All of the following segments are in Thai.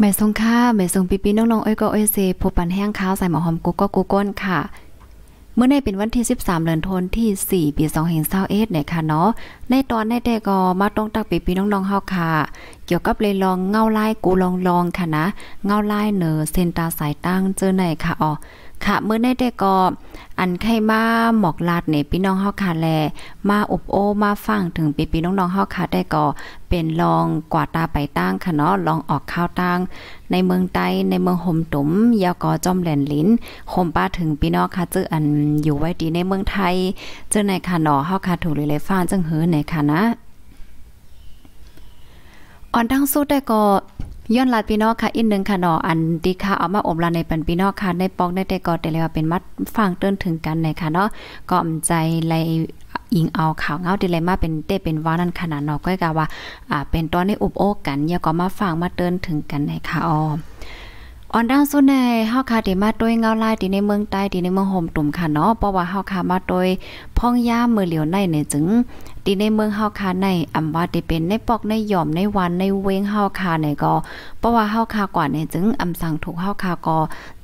แม่ทรงค่าแม่ทรงปีปีน้องน้องเอยก็เอ้ยเซพบปันแห้งข้าวใส่หมอหอมกุ๊กก็กุ๊กก้นค่ะ เมื่อในเป็นวันที่13เดือนธันวาคมที่ 4 ปี2 0 2 1เนี่ยค่ะเนาะในตอนในแต่ก็มาต้องตักปีปีน้องๆเฮาค่ะ เกี่ยวกับเลยลองเงาไล่กูลอง ลอง ค่ะนะ เงาไล่เนอเซนตาสายตั้งเจอไหนค่ะอ๋อค่ะเมื่อด้แต่ก็อันไข้มาหมอกลาดเนพี่น้องเฮาค่ะแล มาอบโอมาฟังถึงพี่พี่น้องๆเฮาค่ะได้ก็เป็นลองกว่าตาไปตั้งค่ะเนาะลองออกข้าวตั้งในเมืองใต้ในเมืองห่มตุ๋มยาวกอจอมแหลนลิ้นห่มป้าถึงพี่น้องค่ะจื้ออันอยู่ไว้ดีในเมืองไทยเจอในค่ะเนาะเฮาค่ะถูกเลยเลยฟ้าจังหือในค่ะนะอ่อนทั้งสุดได้ก็ย้อนลาดพี่น้องค่ะอินหนึ่งค่ะหนออันดีค่ะ เอามาอมลาในปันพี่น้องค่ะในปอกในแต่ก็แต่เลยว่าเป็นมัดฟังเตือนถึงกันในค่ะเนาะก็อํใจไลอิงเอาข่าวเงาดีเลยมาเป็นเต้เป็นว้านั่นขนาดนอาะก็กะว่าอ่า เป็นตอนในอุบโอกกันอย่าก็มาฟังมาเตือนถึงกันในค่ะออออนดางสุนในห้าคาะที่มาดวยเงาลายที่ในเมืองใต้ที่ในเมืองโฮมตุ่มค่ะเนาะเพราะว่าห้าคาะมาดวยพ่องย่ามือเหลียวในในจึงตีในเมืองเฮาคาในอำว่าไดเป็นในปอกในหย่อมในวันในเวงเฮาคาในก็ เพราะว่าเฮาคากว่าในจึงอำสั่งถูกเฮาคาก็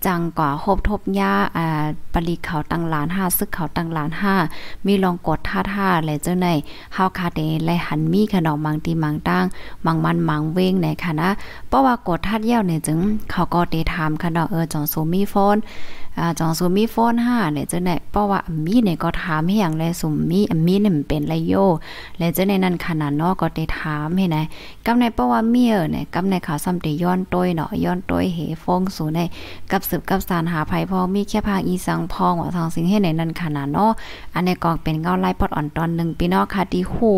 จังกว่าโฮบทบย่าอ่าปรีเขาตังล้าน5ซึกเขาตังล้าน5มีลองกดท่าท่าและเจ้าในเฮาคาเดแลหันมีขนมมังตีมังตั้งมังมันมังเวงในค่ะนะเพราะว่ากดท่าเยี่ยวในจึงเขาก็เดถามคะเนมเออจองโซมีฟอนอ่าจองสุมีโฟนห้าเนี่ยจะไหนเพราะว่ามีเนี่ย ก็ถามให้อย่างลรสุมีมีเนี่ยเป็นไรโยและจะในนั้นขนาดนอกก็ได้ถามให้นะ กับในเพราะว่ามีเอเนี่ยกับในข่าวซ้ำเีย้อนต้ยเนาะย้อนต้ยเหฟงสูในกับสืบกับสารหาภัยพอมีแค่ภาคอีสังพองว่าทางสิ่งให้ในนั้นขนาดนอะอันในกองเป็นเงาไล่ปอดอ่อนตอนหนึ่งพี่นอกค่ะที่หู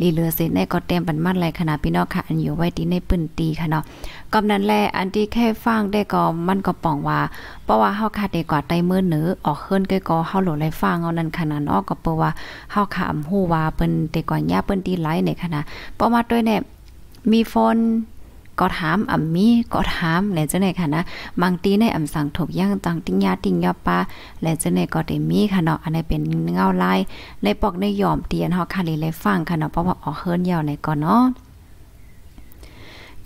ลีเลือเสร็จในก็เต็มปันมัดไรขนาดพี่นอกค่ะอันอยู่ไว้ที่ในปืนตีค่ะเนาะกับนั้นแลอันที่แค่ฟังได้ ก็ มันก็ป่อง ว่าเพราะว่าเฮาค่ะดีกว่าใต้มือเนือออกเคลื่อนก็ก็เฮาหลดไลฟังเอานั่นขนาดนอกก็เปว่าเฮาขามฮู้ว่าเปิ้นต่ก่อนย่าเปิ้นตีไลในขณะปอมาด้วยเนี่ยมีฟอนก็ถามอ่ำมีก็ถามแลเจ้ไหนค่ะนะบางตีในอ่ำสั่งถูกย่างต่างติ้งยาติ้งยาปลาแลเจ้าไหนก็เด็มมีค่ะเนาะอันนี้เป็นเงาลายในปอกในยอมเตียนฮาคาลีเลยฟังค่ะเนาะเพราะว่าออกเฮิร์นยาวในก่อนเนาะ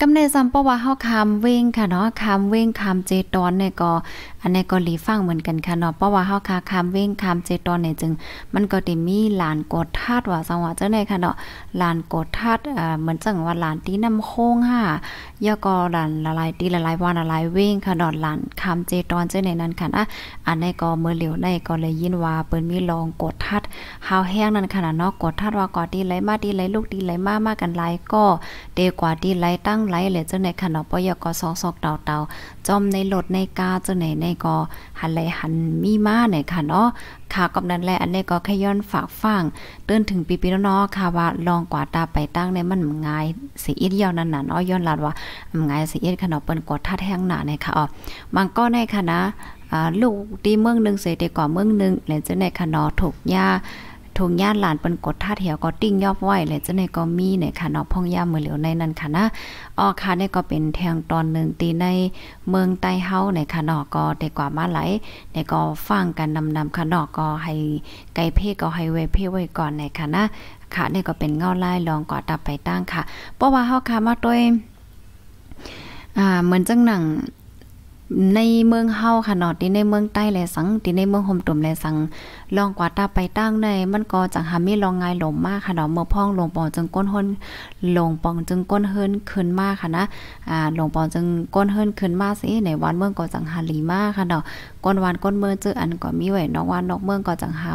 กำในซ้ำเพราะว่าเฮาคำเว้งค่ะเนาะคำเว้งคำเจตอนเนี่ยกอันนี้ก็หลีฟังเหมือนกันค่ะเนาะเพราะว่าเฮาคาคามเว้งคามเจตอนเนี่ยจึง มันก็ติมีหลานกดทาดว่าสังวะเจ้าไนค่ะเนาะหลานกดทาดเอ่อเหมือนจังว่าหลานตีน้ำโค้งค่ะยอก็หลานละลายตีละลายวานละลายเว้งค่ะเนาะหลานคามเจตอนเจ้าไหนนั้นค่ะนะอันนี้ก็เมื่อเหลียวในก็เลยยินว่าเปิ้นมีลองกดทาดเฮาแห้งนั้นค่ะเนาะกดทาดว่าก่อตีไหลมาตีไหลลูกตีไหลมามากันหลายก็เดกว่าตีไหลตั้งไหลเลยเจ้าไนค่ะเนาะเพราะยกสองซอกเตาๆจอมในรถในกาเจ้าไหนในก็หันไหลหันมีมาเน่ยค่ะเนาะค่ะกับนั้นแหละอันนี้ก็แค่ย้อนฝากฟังเตือนถึงปีๆเนาะค่ะว่าลองกว่าตาไปตั้งในมันง่ายสิอิดยาวนั่นน่ะเนาะย้อนลาดว่าง่ายสิอิดขนาดเปิ้นกดทัดแห้งหนาในค่ะอ๋อมันก็ในค่ะนะลูกที่เมืองนึงเสยดีกก่าเมืองนึงแล้วจะในค่ะเนาะถูกยาทุงญาติหลานเป็นกดท่าแถวก็ติ้งยอบไหวเลยจะในก็มีเนี่ยค่ะนอกพ่องย่ามือเหลียวในนั้นค่ะนะอ้อค่ะนี่ก็เป็นแทงตอนหนึ่งตีในเมืองใต้เฮาเนี่ยค่ะนอกก็ได้กว่ามาไหลเนี่ยก็ฟังกันนำนำค่ะนอกก็ให้ไกลเพ่ก็ให้เวเพ่ไว้ก่อนเนี่ยค่ะนะค่ะนี่ก็เป็นเงาไล่ลองกอตับไปตั้งค่ะ เพราะว่าเฮาค่ะมาด้วยอ่าเหมือนจังหนังในเมืองเฮาค่ะเนอะที่ในเมืองใต้แลสังที่ในเมืองห่มตุ่มแลสังลองกว่าตาไปตั้งในมันก็จังหามีลองงายหลมมากค่ะเนอะเมื่อพ่องลงปองจึงก้นห้นลงปองจึงก้นเฮินขึ้นมากค่ะนะ อ่า ลงปองจึงก้นเฮินขึ้นมากสิในวันเมืองก็จังหาลีมากค่ะเนอะก้นวันก้นเมื่อเจออันก็มีไว้นอกวันนอกเมืองก็จังหา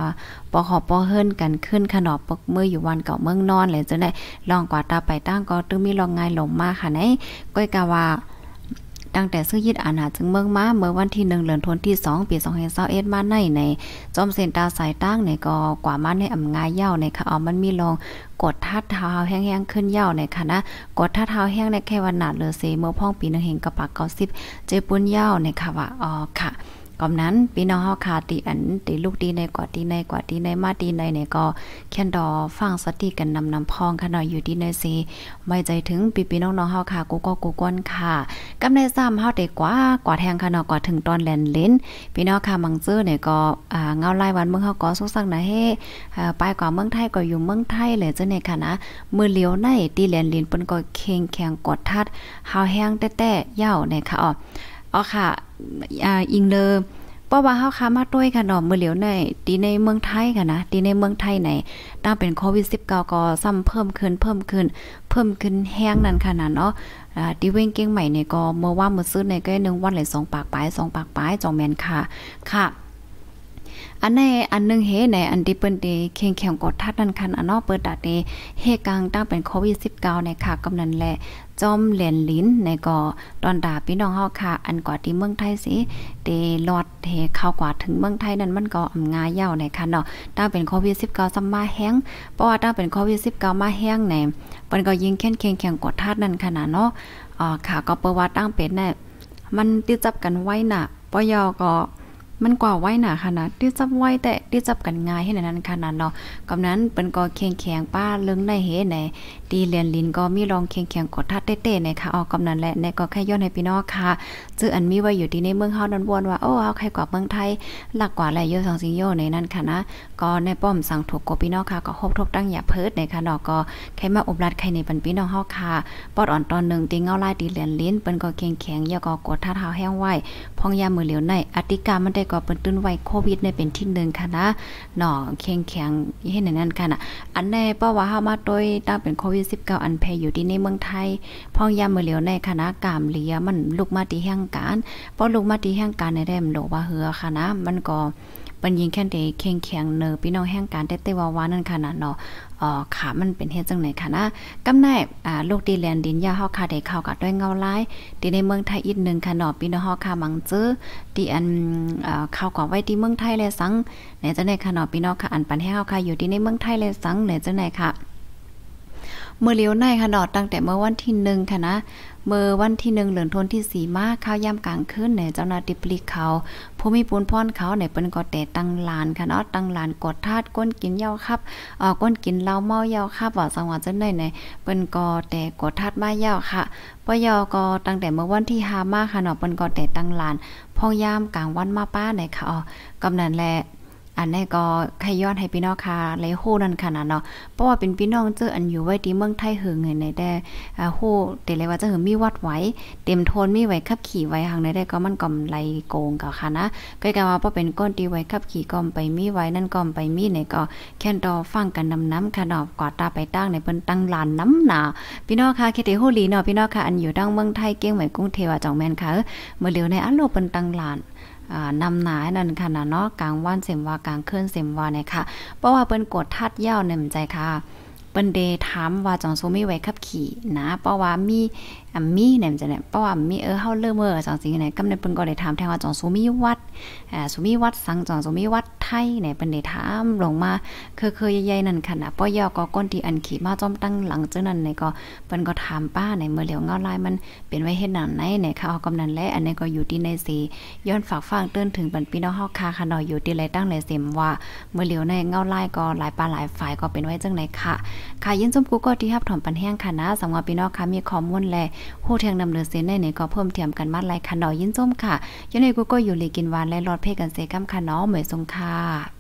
ปอหอบปอเฮินกันขึ้นค่ะเนอะปกมื่ออยู่วันเก่าเมืองนอนแลจังได๋ลองกว่าตาไปตั้งก็ตึงมีลองงายหลมมากค่ะในก้อยกะว่าั้งแต่ซื้อยึดอาณาจึงเมืองมาเมื่อวันที่หนึ่งเดือนธันที่สองปีสอง1สเอ็ดมาในในจอมเซนตาสายตั้งในก็กว่ามาในอํำงายเย่าในค่ะอ๋อมันมีลองกดทัดเท้าแห้งๆขึ้นเย่าในค่ะนะกดทัดเท้าแห้งในแค่วันหนาเลอเซเมื่อพ่องปีหนึ่งเฮงกระปากเก้าสิบเจปุ่นเย่าในค่ะว่าอ๋อค่ะก่อนั้นพี่น้องเฮาคาตีอันตีลูกตีในกว่าตีในกว่าตีในมาตีในเนี่ยก็ขคยนดอฟังสติกันนำนำพองค่ะเนาะอยู่ดีในสิไม่ใจถึงพี่พี่น้องนงเฮาคากูก็กูก้นค่ะกำในซ้ำเฮาได้กว่ากว่าแทงค่ะเนาะกว่าถึงตอนแลนเลนพี่น้องค่ะมังซื้อเนี่ยก็อ่าเงาไล่วันเมืองเฮาก็สุสังนะเฮไปกว่าเมืองไทยก็อยู่เมืองไทยเลยจ้ะเนี่ยค่ะนะมือเลียวในตีแลนเลนเปิ้นก็เข่งแข็งกดทัดเฮาแห้งแต่ๆยาวเนี่ยค่ะอ๋ออ๋อค่ะ อ่าอิงเลอเพราะว่าเฮาค้ามาต้วยค่ะเนาะมื้อเหลียวใน ตีในเมืองไทยค่ะนะ ตีในเมืองไทยไหน ตั้งเป็นโควิด19ก็ซ้ำเพิ่มขึ้นเพิ่มขึ้น เพิ่มขึ้นแห้งนั่นค่ะนะเนาะอ่าตีเว้งเก้งใหม่เนี่ยก็เมื่อว่ามื้อซื้อในก็1วันเลย2ปากปลาย2ปากปลายจองแม่นค่ะ ค่ะอันในอันนึงเฮในอันที่เปิ้นเดเข่งแข่งกดทัดนั่นคันอันนอกเปิดดาเดเฮกลางตั้งเป็นโควิด19ในค่ะกำานันแหละจอมเหรียญลิ้นในก่อตอนดาพี่น้องเฮาค่ะ อันก่าที่เมืองไทยสิเดลอดเทเข้ากว่าถึงเมืองไทยนั้นมันก็อำงายยาวในคันเนาะตั้งเป็นโควิด19ซ้ำมาแห้งเพราะว่าตั้งเป็นโควิด19มาแห้งในเปิ้นก็ยิงแข่งแข่งแข่งกดทัดนั่นขนาดเนาะอ่าค่ะก็เปิดว่าตั้งเป็นในมันติดจับกันไว้น่ะปยอก็มันกว่าไว้หนาขนาดที่จับไว้แต่ที่จับกันง่ายให้นั้นขนาดเนาะกับนั้นเป็นกเแขยงแข็งป้าเลิงได้เฮ็ดไหนตีเลียนลินก็มีรองเคียงเคียงกดทัดเต้ในะคะออกกำนันและในก็แค่ย่อนให้พี่น้องค่ะจื้ออันมีไว้อยู่ที่ในเมืองเฮาดันวนว่าโอ้เอาใครกว่าเมืองไทยหลักกว่าแหลยเยอะสองสิงโยในนั้นค่ะนะก็ในป้อมสั่งถูกกบพี่น้องค่ะก็คบทบตั้งอย่าเพิดนะคะดอกก็แค่มาอบรัดใครในปันพี่น้องเฮาค่ะปอดอ่อนตอนหนึ่งตีเงาลายตีเลียนลินเปิ้นก็เคียงเคียงยก็กดทัดเท้าแห้งไหวพองยามือเหลียวในอติกามันได้ก็เปิ้นตื้นไว้โควิดในเป็นที่หนึ่งค่ะนะหนอเคียงเคียงเห็ในนั้นค่ะนะอันในเพรว่าเฮามาโดยตั้งเป็นโควิดวิด -19 อันแพร่อยู่ที่ในเมืองไทยพองยามมื้อเหลียวในคณะกามเหลียมันลูกมาตีแห่งการเพราะลูกมาตีแห่งการในแดมโลว่าเฮือคณะมันก็เป็นยิงแค่เดเข่งแข็งเนอพี่น้องแห่งการเต้เตวาวานั่นขนาดเนาะอ่อขามันเป็นเฮ็ดจังไหนคะนะกำไนอ่าลูกดีแลนดินยาเฮาค่ะได้เข้ากับด้วยเงาลายที่ในเมืองไทยอีกนึงค่ะเนาะพี่น้องเฮาค่ะมังจื้อที่อันอ่าเข้ากับไว้ที่เมืองไทยและสังไหนจังไหนค่ะเนาะพี่น้องค่ะอันปันให้เฮาค่ะ อยู่ที่ในเมืองไทยและสังไหนจังไหนค่ะเมื่อเลี้ยวในค่ะดอดตั้งแต่เมื่อวันที่หนึ่งค่ะนะเมื่อวันที่หนึ่งเหลืองทนที่สีมากข้าวย่ำกลางขึ้นเนี่ยเจ้านาติปลีเขาผู้มีปูนพ่อนเขาเนี่ยเป็นกอแต่ตั้งลานค่ะเนาะตั้งลานกดทาดก้นกินเย้าครับอ่อก้นกินเหล้าเมาเย้าครับว่าสังวรจังไยนเนี่ยเป็นกอแต่กดทาดมาเย้าค่ะปยอกอตั้งแต่เมื่อวันที่ห้ามาค่ะเนาะเป็นกอแต่ตั้งลานพองยามกลางวันมาป้าไหนค่ะอ๋อกำนันแลอันนี้ก็ใครย้อนให้พี่น้องค่ะเลยโหนั่นขนาดเนาะ เพราะว่าเป็นพี่น้องเจออันอยู่ไว้ที่เมืองไทยหึงเห็นในแต่โหแต่เลยว่าจะหึงมีวัดไว้ เต็มทนมีไว้ขับขี่ไว้ทางในได้ก็มันกํมไรโกงกับค่ะนะก็กลายว่าพอเป็นก้นตีไว้ขับขี่กมไปมีไว้นั่นกมไปมีในก็แค่นดอฟังกันนำน้ำขนาะกอดตาไปตั้งในเปิ้นตั้งลานน้ำหนาพี่น้องค่ะเคติโหลีเนาะพี่น้องค่ะอันอยู่ดั้งเมืองไทยเก้งใหม่กรุงเทวะจ่องแมนค่ะเมื่อเร็วในอันโลเปิ้นตั้งลานนำหนานั่นค่ะเนาะกลางวันเสมวากลางคืนเสมวาเนี่ยค่ะเพราะว่าเป็นกดทัดเย้าเนี่งใจค่ะปิ้นเดถามว่าจองซูมีไว้ขับขี่นะเพราะว่ามีอัมมีเนี่ยจะเนี่ยเพราะว่ามีเออเฮาเลิมเออจังสิงไหนกำเนิดเปิ้นก็ได้ถามแทงว่าจองซูมีวัดอ่าซซมีวัดสังจองซูมีวัดไทยเนี่ยเปิ้นได้ถามลงมาเคยๆใหญ่ๆนั่นค่ะนะป้อยอก็ก้นที่อันขี่มาจอมตั้งหลังจานั้นเนี่ยก็เปิ้นก็ถามป้าในเมื่อเหลียวเงาลายมันเป็นไว้เฮ็ดหนังไหนเนี่ยค่ะเอากำนันและอันนี้ก็อยู่ที่ในสีย้อนฝากฟังเตือนถึงปันพี่น้องเฮาค่ะค่ะเนาะอยู่ที่ไรตั้งไรเสมว่าเมื่อเหลียวในเงาลายก็หลายป้าหลายฝ่ายก็เป็นไว้จังไหนค่ะค่ะยินชมกูก็ที่รับถอมปันแห้งค่ะนะสำหรับพี่น้องค่ะ มีข้อมูลและผู้แทงนำเดือเซนในเนก็เพิ่มเทียมกันมาหลายค่ะเนาะยินชมค่ะยังไงกูก็อยู่เลยกินหวาน และรอดเพ่กันเซกัมค่ะเนาะเหมยทรงค่ะ